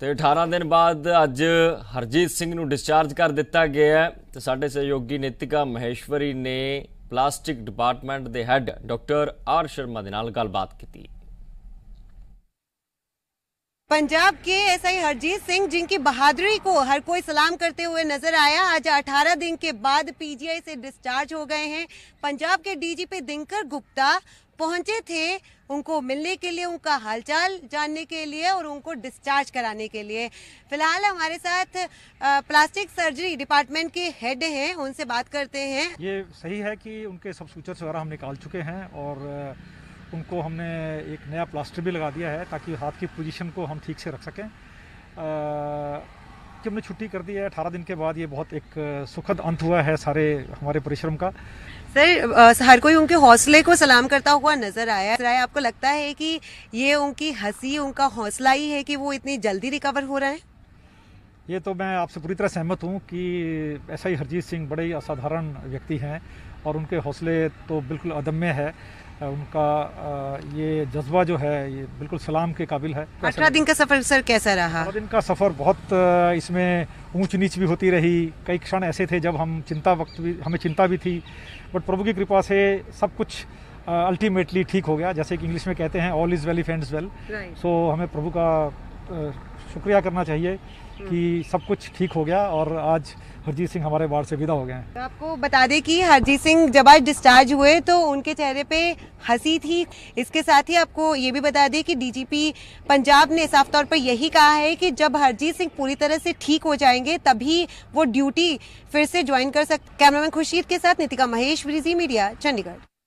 ਤੇ 18 ਦਿਨ ਬਾਅਦ ਅੱਜ ਹਰਜੀਤ ਸਿੰਘ ਨੂੰ ਡਿਸਚਾਰਜ ਕਰ ਦਿੱਤਾ ਗਿਆ ਹੈ ਤੇ ਸਾਡੇ ਸਹਿਯੋਗੀ ਨਿਤਿਕਾ ਮਹੇਸ਼ਵਰੀ ਨੇ ਪਲਾਸਟਿਕ ਡਿਪਾਰਟਮੈਂਟ ਦੇ ਹੈੱਡ ਡਾਕਟਰ ਆਰ ਸ਼ਰਮਾ ਦੇ ਨਾਲ ਗੱਲਬਾਤ ਕੀਤੀ पंजाब के एसआई हरजीत सिंह जिनकी बहादुरी को हर कोई सलाम करते हुए नजर आया आज 18 दिन के बाद पीजीआई से डिस्चार्ज हो गए हैं पंजाब के डीजीपी दिनकर गुप्ता पहुंचे थे उनको मिलने के लिए उनका हालचाल जानने के लिए और उनको डिस्चार्ज कराने के लिए फिलहाल हमारे साथ प्लास्टिक सर्जरी डिपार्टमेंट के हेड हैं उनसे बात करते हैं ये सही है कि उनके सब सूचर वगैरह हम निकाल चुके हैं और उनको हमने एक नया प्लास्टर भी लगा दिया है ताकि हाथ की पोजीशन को हम ठीक से रख सकें कि हमने छुट्टी कर दी है अठारह दिन के बाद ये बहुत एक सुखद अंत हुआ है सारे हमारे परिश्रम का सर हर कोई उनके हौसले को सलाम करता हुआ नजर आया सर आपको लगता है कि ये उनकी हंसी उनका हौसला ही है कि वो इतनी जल्दी रिकवर हो रहे हैं ये तो मैं आपसे पूरी तरह सहमत हूँ कि एस आई हरजीत सिंह बड़े ही असाधारण व्यक्ति हैं और उनके हौसले तो बिल्कुल अदम्य है उनका ये जज्बा जो है ये बिल्कुल सलाम के काबिल है अठारह दिन का सफर सर कैसा रहा दिन का सफर बहुत इसमें ऊंच नीच भी होती रही कई क्षण ऐसे थे जब हम चिंता वक्त भी हमें चिंता भी थी बट प्रभु की कृपा से सब कुछ अल्टीमेटली ठीक हो गया जैसे कि इंग्लिश में कहते हैं all is well if end well so हमें प्रभु का शुक्रिया करना चाहिए कि सब कुछ ठीक हो गया और आज हरजीत सिंह हमारे वार्ड से विदा हो गए हैं तो आपको बता दें कि हरजीत सिंह जब आज डिस्चार्ज हुए तो उनके चेहरे पे हंसी थी इसके साथ ही आपको ये भी बता दें कि डीजीपी पंजाब ने साफ तौर पर यही कहा है कि जब हरजीत सिंह पूरी तरह से ठीक हो जाएंगे तभी वो ड्यूटी फिर से ज्वाइन कर सकते कैमरामैन खुर्शीद के साथ नितिका महेश ब्रिजी मीडिया चंडीगढ़